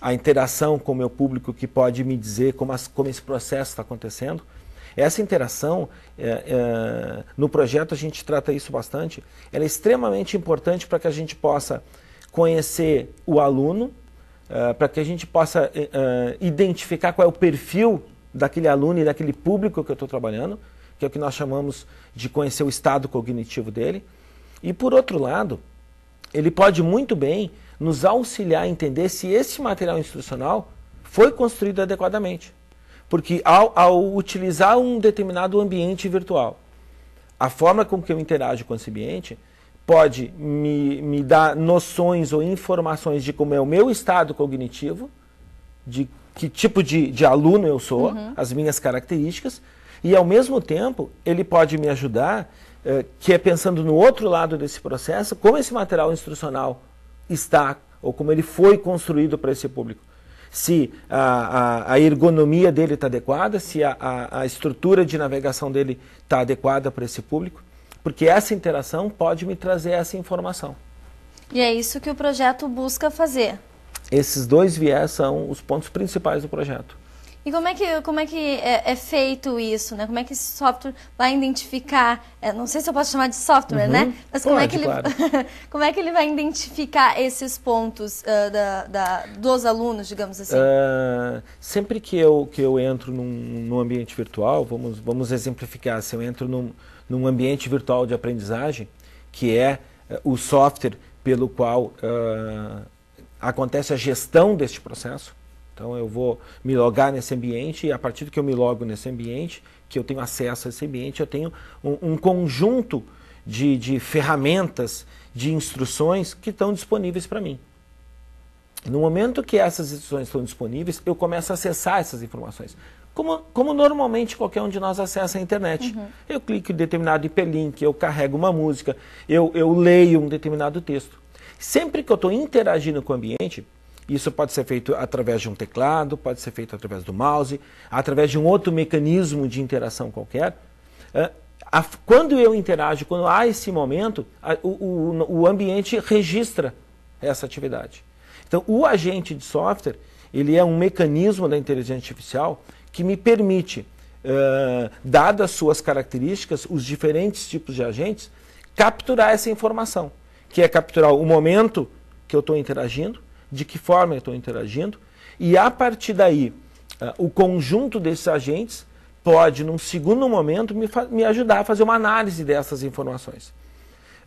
a interação com o meu público que pode me dizer como, as, como esse processo está acontecendo. Essa interação, é, é, no projeto a gente trata isso bastante, ela é extremamente importante para que a gente possa conhecer o aluno, é, para que a gente possa é, é, identificar qual é o perfil daquele aluno e daquele público que eu estou trabalhando, que é o que nós chamamos de conhecer o estado cognitivo dele. E por outro lado, ele pode muito bem nos auxiliar a entender se esse material instrucional foi construído adequadamente. Porque ao, ao utilizar um determinado ambiente virtual, a forma com que eu interajo com esse ambiente pode me, me dar noções ou informações de como é o meu estado cognitivo, de que tipo de, de aluno eu sou, uhum. as minhas características, e ao mesmo tempo ele pode me ajudar, eh, que é pensando no outro lado desse processo, como esse material instrucional está, ou como ele foi construído para esse público. Se a, a, a ergonomia dele está adequada, se a, a, a estrutura de navegação dele está adequada para esse público, porque essa interação pode me trazer essa informação. E é isso que o projeto busca fazer. Esses dois viés são os pontos principais do projeto. E como é que, como é, que é, é feito isso, né? Como é que esse software vai identificar, é, não sei se eu posso chamar de software, né? uhum. né? Mas como, é Pode, é que ele, claro. como é que ele vai identificar esses pontos uh, da, da, dos alunos, digamos assim? Uh, sempre que eu, que eu entro num, num, ambiente virtual, vamos, vamos exemplificar, se eu entro num, num ambiente virtual de aprendizagem, que é uh, o software pelo qual ah, acontece a gestão deste processo, então eu vou me logar nesse ambiente e a partir do que eu me logo nesse ambiente, que eu tenho acesso a esse ambiente, eu tenho um, um conjunto de, de ferramentas, de instruções que estão disponíveis para mim. No momento que essas instruções estão disponíveis, eu começo a acessar essas informações. Como, como normalmente qualquer um de nós acessa a internet. Uhum. Eu clico em determinado hiperlink, eu carrego uma música, eu, eu leio um determinado texto. Sempre que eu estou interagindo com o ambiente, isso pode ser feito através de um teclado, pode ser feito através do mouse, através de um outro mecanismo de interação qualquer. Ah, quando eu interajo, quando há esse momento, o, ambiente registra essa atividade. Então, o agente de software, ele é um mecanismo da inteligência artificial que me permite, ah, dadas suas características, os diferentes tipos de agentes, capturar essa informação, que é capturar o momento que eu estou interagindo, de que forma estão estou interagindo, e a partir daí, eh, o conjunto desses agentes pode, num segundo momento, me, me ajudar a fazer uma análise dessas informações.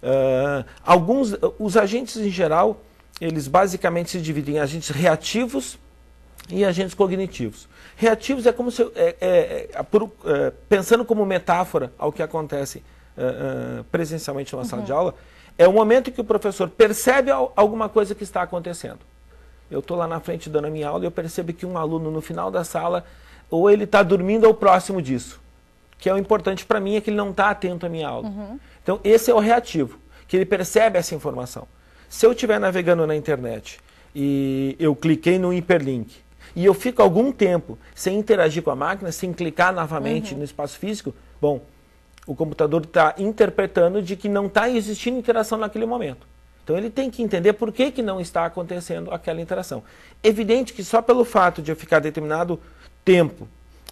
Uh, alguns, os agentes em geral, eles basicamente se dividem em agentes reativos e agentes cognitivos. Reativos é como se, é, é, é, por, é, pensando como metáfora ao que acontece eh, presencialmente na uhum. sala de uhum. aula, é o momento que o professor percebe alguma coisa que está acontecendo. Eu estou lá na frente dando a minha aula e eu percebo que um aluno no final da sala, ou ele está dormindo ou próximo disso. Que é o importante para mim, é que ele não está atento à minha aula. Uhum. Então, esse é o reativo, que ele percebe essa informação. Se eu estiver navegando na internet e eu cliquei no hiperlink e eu fico algum tempo sem interagir com a máquina, sem clicar novamente uhum. no espaço físico, bom, o computador está interpretando de que não está existindo interação naquele momento. Então ele tem que entender por que, que não está acontecendo aquela interação. Evidente que só pelo fato de eu ficar determinado tempo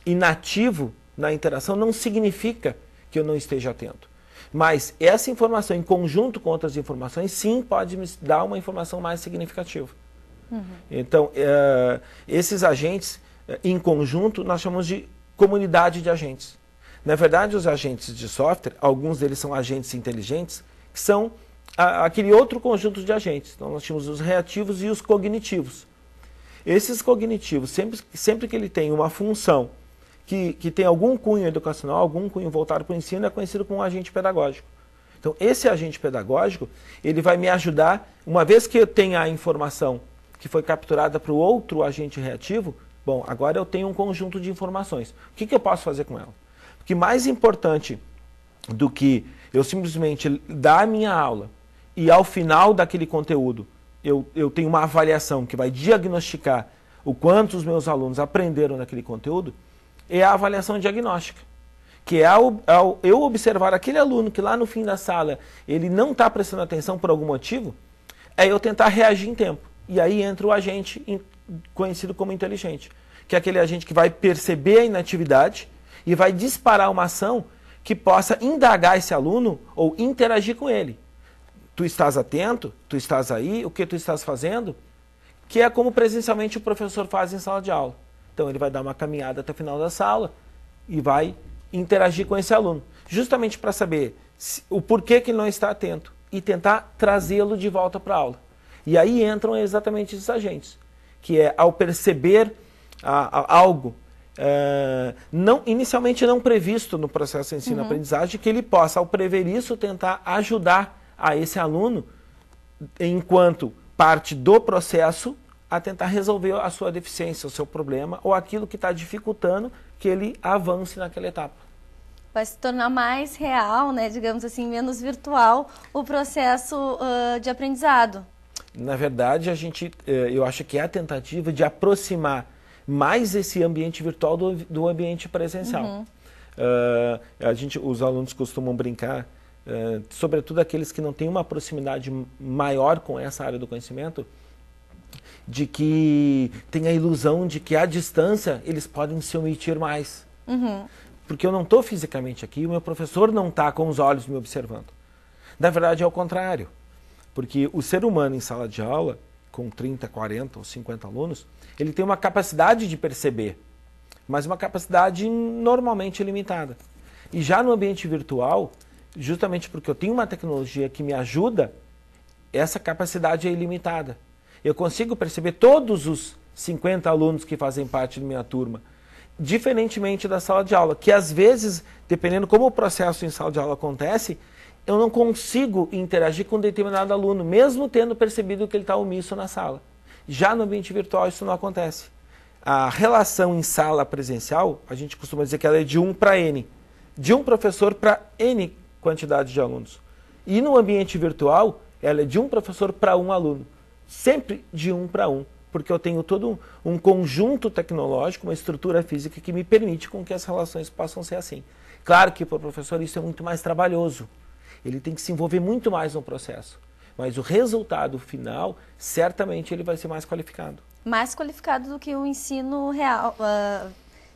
inativo na interação não significa que eu não esteja atento. Mas essa informação em conjunto com outras informações sim pode me dar uma informação mais significativa. Uhum. Então, eh, esses agentes eh, em conjunto nós chamamos de comunidade de agentes. Na verdade, os agentes de software, alguns deles são agentes inteligentes, que são a, aquele outro conjunto de agentes. Então nós tínhamos os reativos e os cognitivos. Esses cognitivos, sempre, sempre que ele tem uma função que, que tem algum cunho educacional, algum cunho voltado para o ensino, é conhecido como um agente pedagógico. Então, esse agente pedagógico, ele vai me ajudar, uma vez que eu tenha a informação que foi capturada para o outro agente reativo, bom, agora eu tenho um conjunto de informações. O que, que eu posso fazer com ela? Porque mais importante do que eu simplesmente dar a minha aula e ao final daquele conteúdo eu, eu tenho uma avaliação que vai diagnosticar o quanto os meus alunos aprenderam naquele conteúdo, é a avaliação diagnóstica. Que é ao, ao eu observar aquele aluno que lá no fim da sala ele não está prestando atenção por algum motivo, é eu tentar reagir em tempo. E aí entra o agente conhecido como inteligente, que é aquele agente que vai perceber a inatividade e vai disparar uma ação que possa indagar esse aluno ou interagir com ele. Tu estás atento? Tu estás aí? O que tu estás fazendo? Que é como presencialmente o professor faz em sala de aula. Então ele vai dar uma caminhada até o final da sala e vai interagir com esse aluno, justamente para saber se, o porquê que ele não está atento e tentar trazê-lo de volta para a aula. E aí entram exatamente esses agentes, que é ao perceber a, a, algo é, não inicialmente não previsto no processo de ensino-aprendizagem, uhum. que ele possa, ao prever isso, tentar ajudar a esse aluno, enquanto parte do processo, a tentar resolver a sua deficiência, o seu problema ou aquilo que está dificultando que ele avance naquela etapa vai se tornar mais real, né, digamos assim, menos virtual o processo uh, de aprendizado. Na verdade, a gente, eh, eu acho que é a tentativa de aproximar mais esse ambiente virtual do, do ambiente presencial. Uhum. Uh, a gente, os alunos costumam brincar eh, sobretudo aqueles que não têm uma proximidade maior com essa área do conhecimento, de que tem a ilusão de que à distância eles podem se omitir mais. Uhum. Porque eu não estou fisicamente aqui, o meu professor não está com os olhos me observando. Na verdade, é o contrário. Porque o ser humano em sala de aula, com 30, 40 ou 50 alunos, ele tem uma capacidade de perceber, mas uma capacidade normalmente limitada. E já no ambiente virtual, justamente porque eu tenho uma tecnologia que me ajuda, essa capacidade é ilimitada. Eu consigo perceber todos os 50 alunos que fazem parte da minha turma, diferentemente da sala de aula, que às vezes, dependendo como o processo em sala de aula acontece, eu não consigo interagir com um determinado aluno, mesmo tendo percebido que ele está omisso na sala. Já no ambiente virtual isso não acontece. A relação em sala presencial, a gente costuma dizer que ela é de 1 para N. De um professor para N quantidade de alunos. E no ambiente virtual, ela é de um professor para um aluno, sempre de um para um, porque eu tenho todo um conjunto tecnológico, uma estrutura física que me permite com que as relações possam ser assim. Claro que para o professor isso é muito mais trabalhoso, ele tem que se envolver muito mais no processo, mas o resultado final, certamente ele vai ser mais qualificado. Mais qualificado do que o ensino real, uh,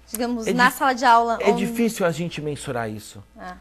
digamos, é na sala de aula. É onde... difícil a gente mensurar isso. Ah.